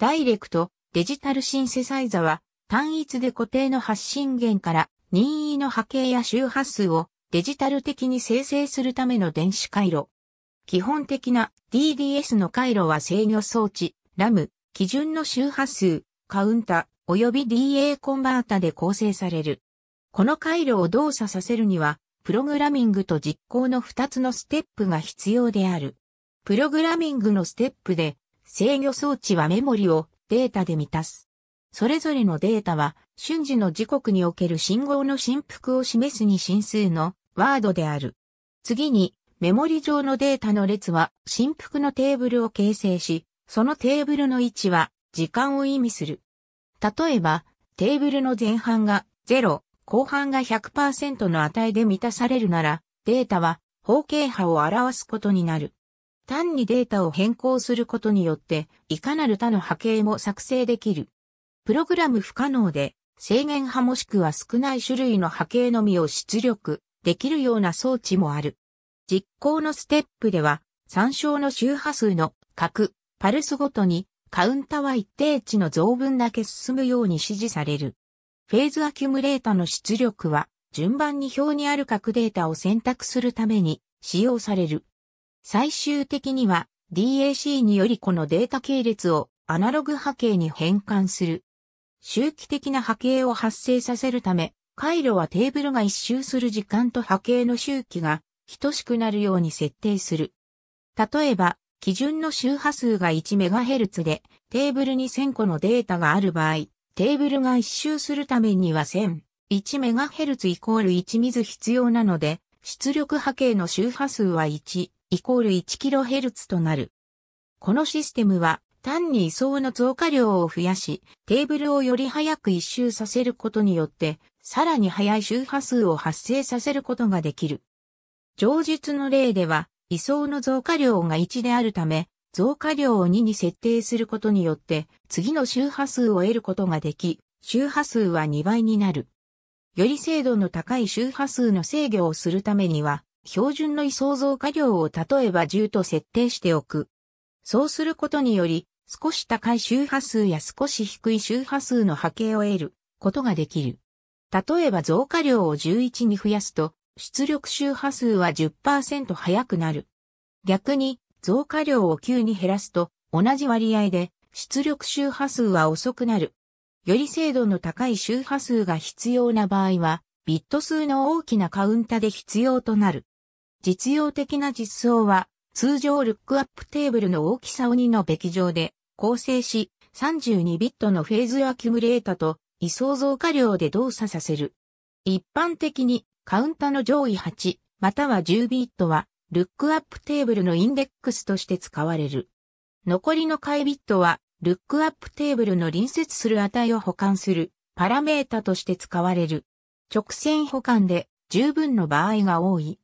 ダイレクト、デジタルシンセサイザは、単一で固定の発信源から任意の波形や周波数をデジタル的に生成するための電子回路。基本的な DDS の回路は制御装置、ラム、基準の周波数、カウンタ、及び DA コンバータで構成される。この回路を動作させるには、プログラミングと実行の2つのステップが必要である。プログラミングのステップで、制御装置はメモリをデータで満たす。それぞれのデータは瞬時の時刻における信号の振幅を示すに進数のワードである。次にメモリ上のデータの列は振幅のテーブルを形成し、そのテーブルの位置は時間を意味する。例えば、テーブルの前半が0、後半が100%の値で満たされるなら、データは方形波を表すことになる。単にデータを変更することによって、いかなる他の波形も作成できる。プログラム不可能で、制限波もしくは少ない種類の波形のみを出力できるような装置もある。実行のステップでは、参照の周波数の各パルスごとにカウンタは一定値の増分だけ進むように指示される。フェーズアキュムレータの出力は順番に表にある各データを選択するために使用される。最終的には DAC によりこのデータ系列をアナログ波形に変換する。周期的な波形を発生させるため、回路はテーブルが一周する時間と波形の周期が等しくなるように設定する。例えば、基準の周波数が 1MHz で、テーブルに1000個のデータがある場合、テーブルが一周するためには1000、1MHz イコール1水必要なので、出力波形の周波数は1、イコール 1kHz となる。このシステムは単に位相の増加量を増やし、テーブルをより早く一周させることによって、さらに速い周波数を発生させることができる。上述の例では、位相の増加量が1であるため、増加量を2に設定することによって、次の周波数を得ることができ、周波数は2倍になる。より精度の高い周波数の制御をするためには、標準の位相増加量を例えば10と設定しておく。そうすることにより、少し高い周波数や少し低い周波数の波形を得ることができる。例えば増加量を11に増やすと、出力周波数は10%速くなる。逆に、増加量を9に減らすと、同じ割合で出力周波数は遅くなる。より精度の高い周波数が必要な場合は、ビット数の大きなカウンタで必要となる。実用的な実装は、通常ルックアップテーブルの大きさを2のべき上で構成し、32ビットのフェーズアキュムレータと位相増加量で動作させる。一般的にカウンタの上位8または10ビットはルックアップテーブルのインデックスとして使われる。残りの回ビットはルックアップテーブルの隣接する値を保管するパラメータとして使われる。直線保管で十分の場合が多い。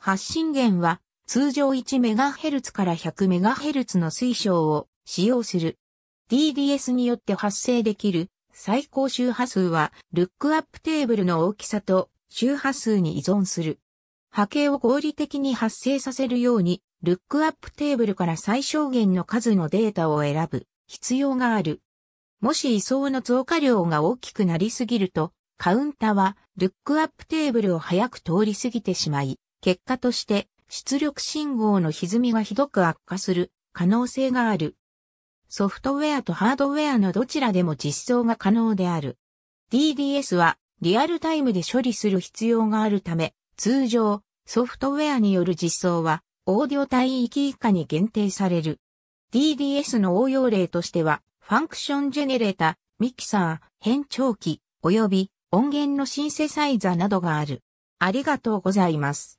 発信源は通常 1MHz から 100MHz の水晶を使用する。DDS によって発生できる最高周波数はルックアップテーブルの大きさと周波数に依存する。波形を合理的に発生させるようにルックアップテーブルから最小限の数のデータを選ぶ必要がある。もし位相の増加量が大きくなりすぎるとカウンタはルックアップテーブルを早く通り過ぎてしまい、結果として出力信号の歪みがひどく悪化する可能性がある。ソフトウェアとハードウェアのどちらでも実装が可能である。DDS はリアルタイムで処理する必要があるため、通常ソフトウェアによる実装はオーディオ帯域以下に限定される。DDS の応用例としては、ファンクションジェネレータ、ミキサー、変調器、及び音源のシンセサイザーなどがある。ありがとうございます。